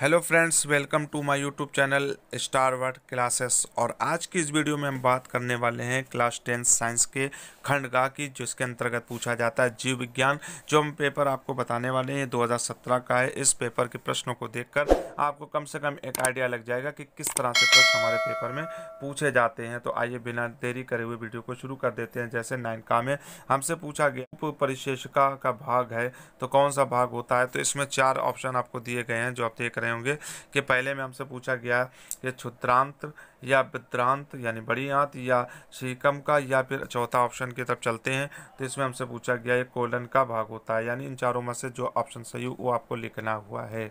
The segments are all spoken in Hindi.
hello friends welcome to my YouTube channel star word classes और आज की इस वीडियो में हम बात करने वाले हैं क्लास टेंथ साइंस के खंड का कि जिसके अंतर्गत पूछा जाता है जीव विज्ञान जो हम पेपर आपको बताने वाले हैं 2017 का है इस पेपर के प्रश्नों को देखकर आपको कम से कम एक आइडिया लग जाएगा कि किस तरह से प्रश्न हमारे पेपर में पूछे जाते हैं तो आइए बिना देरी करे हुए वीडियो को शुरू कर देते हैं जैसे नाइन का में हमसे पूछा गया उप परिशेषिका का भाग है तो कौन सा भाग होता है तो इसमें चार ऑप्शन आपको दिए गए हैं जो आप देख रहे होंगे कि पहले में हमसे पूछा गया कि क्षुद्रांत या वित्रांत यानी बड़ी आंत या शीकम का या फिर चौथा ऑप्शन की तरफ चलते हैं तो इसमें हमसे पूछा गया है कोलन का भाग होता है यानी इन चारों में से जो ऑप्शन सही हो वो आपको लिखना हुआ है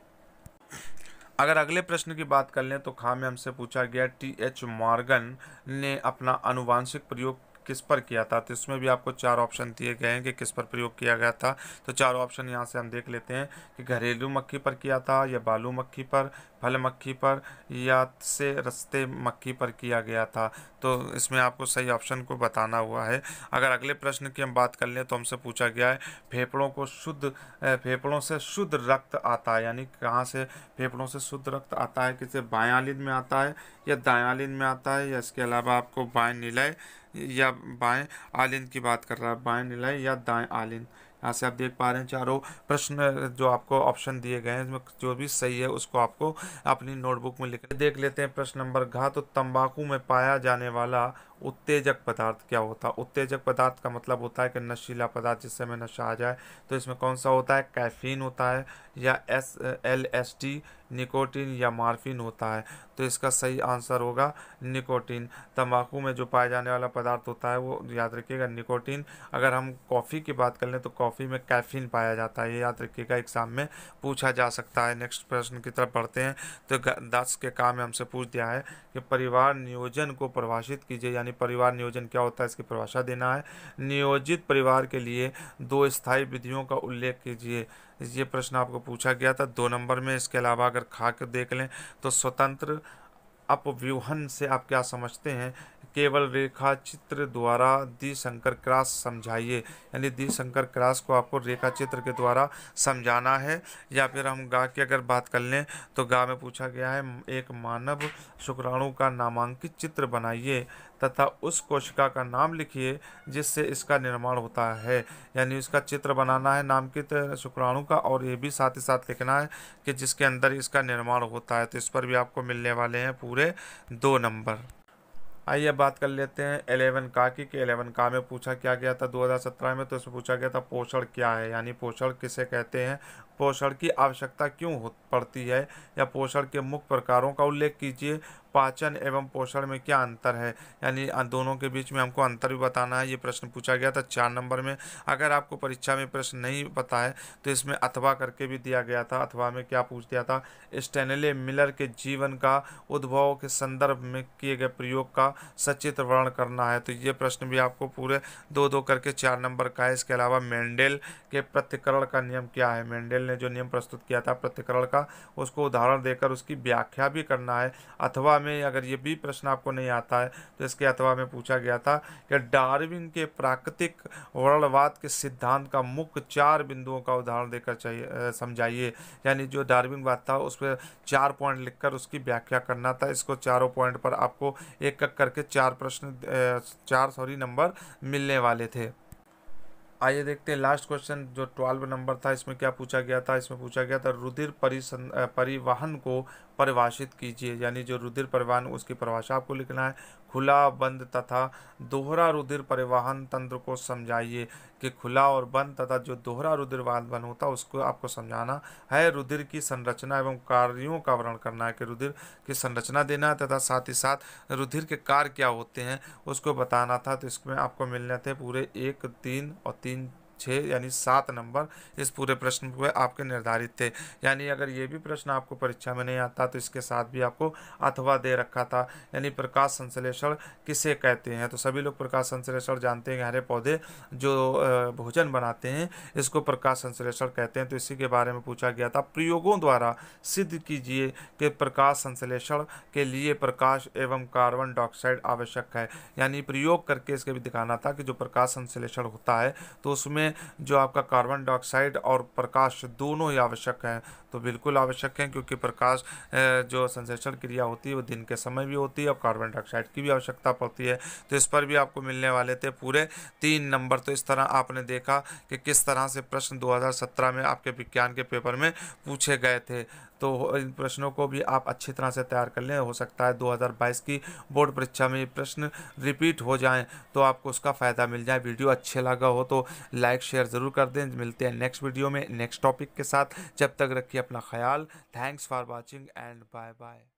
अगर अगले प्रश्न की बात कर लें तो खा में हमसे पूछा गया टी एच मॉर्गन ने अपना अनुवांशिक प्रयोग किस पर किया था तो इसमें भी आपको चार ऑप्शन दिए गए हैं कि किस पर प्रयोग किया गया था तो चार ऑप्शन यहाँ से हम देख लेते हैं कि घरेलू मक्खी पर किया था या बालू मक्खी पर फल मक्खी पर या से रस्ते मक्खी पर किया गया था तो इसमें आपको सही ऑप्शन को बताना हुआ है अगर अगले प्रश्न की हम बात कर लें तो हमसे पूछा गया है फेफड़ों को शुद्ध फेफड़ों से शुद्ध रक्त आता है यानी कहाँ से फेफड़ों से शुद्ध रक्त आता है किसे बायालिन में आता है या दायालिन में आता है या इसके अलावा आपको बाएँ निलय या बाएँ आलिन की बात कर रहा है बाएँ निलय या दाएँ आलिन यहाँ से आप देख पा रहे हैं चारों प्रश्न जो आपको ऑप्शन दिए गए हैं इसमें जो भी सही है उसको आपको अपनी नोटबुक में लिख देख लेते हैं प्रश्न नंबर घा तो तंबाकू में पाया जाने वाला उत्तेजक पदार्थ क्या होता है उत्तेजक पदार्थ का मतलब होता है कि नशीला पदार्थ जिससे हमें नशा आ जाए तो इसमें कौन सा होता है कैफीन होता है या S L S T nicotine या मार्फिन होता है तो इसका सही आंसर होगा निकोटीन तंबाकू में जो पाया जाने वाला पदार्थ होता है वो याद रखिएगा निकोटीन अगर हम कॉफ़ी की बात कर लें तो कॉफ़ी में कैफीन पाया जाता है ये याद रखिएगा एग्ज़ाम में पूछा जा सकता है नेक्स्ट प्रश्न की तरफ बढ़ते हैं तो दस के काम में हमसे पूछ दिया है कि परिवार नियोजन को परिभाषित कीजिए यानी यानी परिवार नियोजन क्या होता है इसकी परिभाषा देना है नियोजित परिवार के लिए दो स्थायी विधियों का उल्लेख कीजिए ये प्रश्न आपको पूछा गया था दो नंबर में इसके अलावा अगर खा के देख लें तो स्वतंत्र अपव्यूहन से आप क्या समझते हैं केवल रेखा चित्र द्वारा दी शंकर क्रास समझाइए यानी दी शंकर क्रास को आपको रेखा चित्र के द्वारा समझाना है या फिर हम गा की अगर बात कर लें तो गा में पूछा गया है एक मानव शुक्राणु का नामांकित चित्र बनाइए तथा उस कोशिका का नाम लिखिए जिससे इसका निर्माण होता है यानी उसका चित्र बनाना है नामकित शुक्राणु का और ये भी साथ ही साथ लिखना है कि जिसके अंदर इसका निर्माण होता है तो इस पर भी आपको मिलने वाले हैं पूरे दो नंबर आइए बात कर लेते हैं एलेवन का की कि एलेवन का में पूछा क्या गया था 2017 में तो इसमें पूछा गया था पोषण क्या है यानी पोषण किसे कहते हैं पोषण की आवश्यकता क्यों हो पड़ती है या पोषण के मुख्य प्रकारों का उल्लेख कीजिए पाचन एवं पोषण में क्या अंतर है यानी दोनों के बीच में हमको अंतर भी बताना है ये प्रश्न पूछा गया था चार नंबर में अगर आपको परीक्षा में प्रश्न नहीं पता है तो इसमें अथवा करके भी दिया गया था अथवा में क्या पूछ दिया था स्टेनले मिलर के जीवन का उद्भव के संदर्भ में किए गए प्रयोग का सचित्र वर्ण करना है तो ये प्रश्न भी आपको पूरे दो दो करके चार नंबर का है इसके अलावा मेंडेल के प्रतिकरण का नियम क्या है मेंडेल ने जो नियम प्रस्तुत किया था प्रतिकरण का उसको उदाहरण देकर उसकी व्याख्या भी करना है अथवा में अगर ये भी प्रश्न आपको नहीं आता है तो इसके अथवा में पूछा गया था कि डार्विन के प्राकृतिक वर्णवाद के सिद्धांत का मुख्य चार बिंदुओं का उदाहरण देकर चाहिए समझाइए यानी जो डार्विन बात था उस पर चार पॉइंट लिखकर उसकी व्याख्या करना था इसको चारों पॉइंट पर आपको एक एक करके चार प्रश्न चार सॉरी नंबर मिलने वाले थे आइए देखते हैं लास्ट क्वेश्चन जो ट्वेल्व नंबर था इसमें क्या पूछा गया था इसमें पूछा गया था रुधिर परिसन परिवहन को परिभाषित कीजिए यानी जो रुधिर परिवहन उसकी परिभाषा आपको लिखना है खुला बंद तथा दोहरा रुधिर परिवहन तंत्र को समझाइए कि खुला और बंद तथा जो दोहरा रुधिर वाहन होता है उसको आपको समझाना है रुधिर की संरचना एवं कार्यों का वर्णन करना है कि रुधिर की संरचना देना है तथा साथ ही साथ रुधिर के कार्य क्या होते हैं उसको बताना था तो इसमें आपको मिलने थे पूरे एक तीन और तीन छः यानी सात नंबर इस पूरे प्रश्न में आपके निर्धारित थे यानी अगर ये भी प्रश्न आपको परीक्षा में नहीं आता तो इसके साथ भी आपको अथवा दे रखा था यानी प्रकाश संश्लेषण किसे कहते हैं तो सभी लोग प्रकाश संश्लेषण जानते हैं हरे पौधे जो भोजन बनाते हैं इसको प्रकाश संश्लेषण कहते हैं तो इसी के बारे में पूछा गया था प्रयोगों द्वारा सिद्ध कीजिए कि प्रकाश संश्लेषण के लिए प्रकाश एवं कार्बन डाइऑक्साइड आवश्यक है यानी प्रयोग करके इसके भी दिखाना था कि जो प्रकाश संश्लेषण होता है तो उसमें में जो आपका कार्बन डाइऑक्साइड और प्रकाश दोनों ही आवश्यक हैं तो बिल्कुल आवश्यक हैं क्योंकि प्रकाश जो संश्लेषण क्रिया होती है वो दिन के समय भी होती है और कार्बन डाइऑक्साइड की भी आवश्यकता पड़ती है तो इस पर भी आपको मिलने वाले थे पूरे तीन नंबर तो इस तरह आपने देखा कि किस तरह से प्रश्न दो में आपके विज्ञान के पेपर में पूछे गए थे तो इन प्रश्नों को भी आप अच्छी तरह से तैयार कर लें हो सकता है 2022 की बोर्ड परीक्षा में ये प्रश्न रिपीट हो जाएं तो आपको उसका फ़ायदा मिल जाए वीडियो अच्छे लगा हो तो लाइक शेयर ज़रूर कर दें मिलते हैं नेक्स्ट वीडियो में नेक्स्ट टॉपिक के साथ जब तक रखिए अपना ख्याल thanks for watching and bye bye